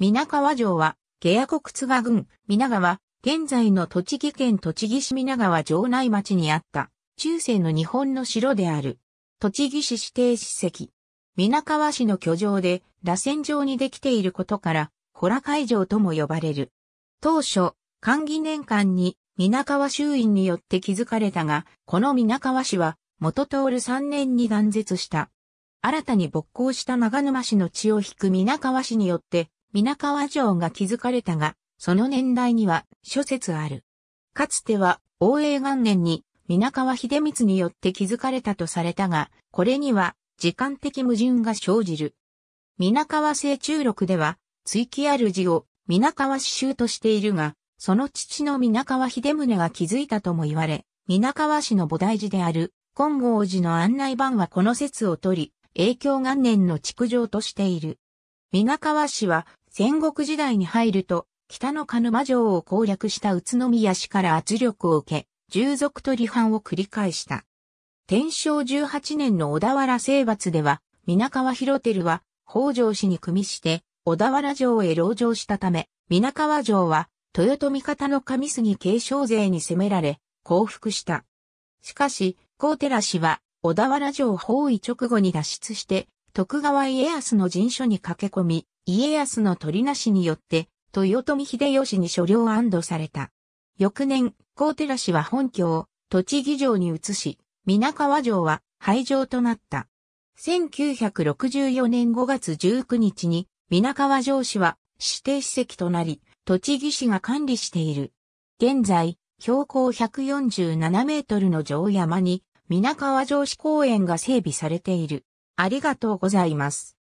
皆川城は、下野国津賀郡、皆川、現在の栃木県栃木市皆川城内町にあった、中世の日本の城である。栃木市指定史跡。皆川市の居城で、螺旋状にできていることから、洞海城とも呼ばれる。当初、寛義年間に、皆川衆院によって築かれたが、この皆川市は、元通る3年に断絶した。新たに勃興した長沼市の地を引く皆川市によって、皆川城が築かれたが、その年代には諸説ある。かつては、応永元年に、皆川秀光によって築かれたとされたが、これには、時間的矛盾が生じる。皆川清中録では、追記ある字を皆川詩集としているが、その父の皆川秀宗が築いたとも言われ、皆川市の菩提寺である、金剛寺の案内板はこの説を取り、影響元年の築城としている。皆川市は戦国時代に入ると、北の鹿沼城を攻略した宇都宮市から圧力を受け、従属と離反を繰り返した。天正18年の小田原征伐では、皆川広照は北条氏に組みして、小田原城へ籠城したため、皆川城は、豊臣方の上杉継承勢に攻められ、降伏した。しかし、高寺氏は、小田原城包囲直後に脱出して、徳川家康の陣所に駆け込み、家康の取りなしによって、豊臣秀吉に所領安堵された。翌年、高寺氏は本拠を栃木城に移し、皆川城は廃城となった。1964年5月19日に、皆川城市は指定史跡となり、栃木市が管理している。現在、標高147メートルの城山に、皆川城市公園が整備されている。ありがとうございます。